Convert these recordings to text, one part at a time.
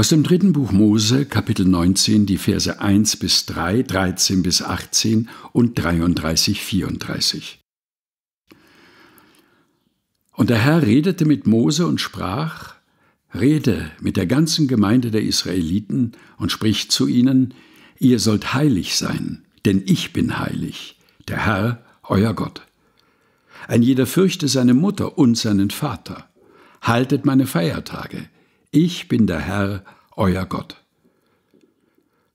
Aus dem dritten Buch Mose, Kapitel 19, die Verse 1 bis 3, 13 bis 18 und 33, 34. Und der Herr redete mit Mose und sprach, Rede mit der ganzen Gemeinde der Israeliten und sprich zu ihnen, ihr sollt heilig sein, denn ich bin heilig, der Herr, euer Gott. Ein jeder fürchte seine Mutter und seinen Vater. Haltet meine Feiertage ich bin der Herr, euer Gott.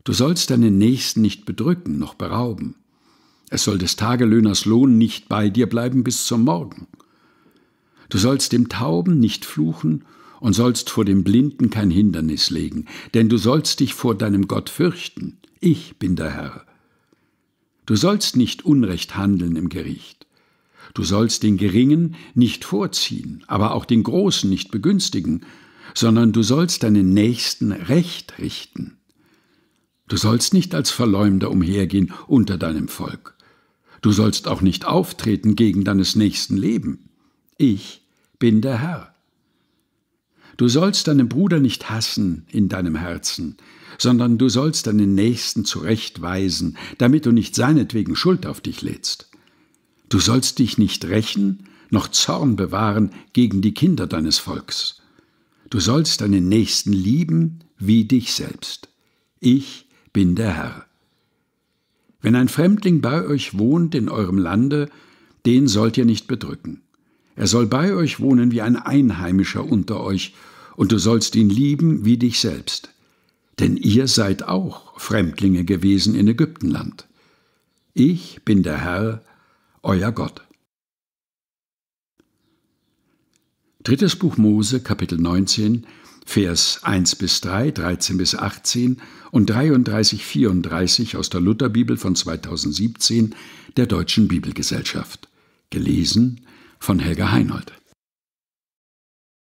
Du sollst deinen Nächsten nicht bedrücken noch berauben. Es soll des Tagelöhners Lohn nicht bei dir bleiben bis zum Morgen. Du sollst dem Tauben nicht fluchen und sollst vor dem Blinden kein Hindernis legen, denn du sollst dich vor deinem Gott fürchten. Ich bin der Herr. Du sollst nicht Unrecht handeln im Gericht. Du sollst den Geringen nicht vorziehen, aber auch den Großen nicht begünstigen, sondern du sollst deinen Nächsten recht richten. Du sollst nicht als Verleumder umhergehen unter deinem Volk. Du sollst auch nicht auftreten gegen deines Nächsten Leben. Ich bin der Herr. Du sollst deinen Bruder nicht hassen in deinem Herzen, sondern du sollst deinen Nächsten zurechtweisen, damit du nicht seinetwegen Schuld auf dich lädst. Du sollst dich nicht rächen, noch Zorn bewahren gegen die Kinder deines Volks. Du sollst deinen Nächsten lieben wie dich selbst. Ich bin der Herr. Wenn ein Fremdling bei euch wohnt in eurem Lande, den sollt ihr nicht bedrücken. Er soll bei euch wohnen wie ein Einheimischer unter euch, und du sollst ihn lieben wie dich selbst. Denn ihr seid auch Fremdlinge gewesen in Ägyptenland. Ich bin der Herr, euer Gott. Drittes Buch Mose, Kapitel 19, Vers 1 bis 3, 13 bis 18 und 33, 34 aus der Lutherbibel von 2017 der Deutschen Bibelgesellschaft. Gelesen von Helga Heinold.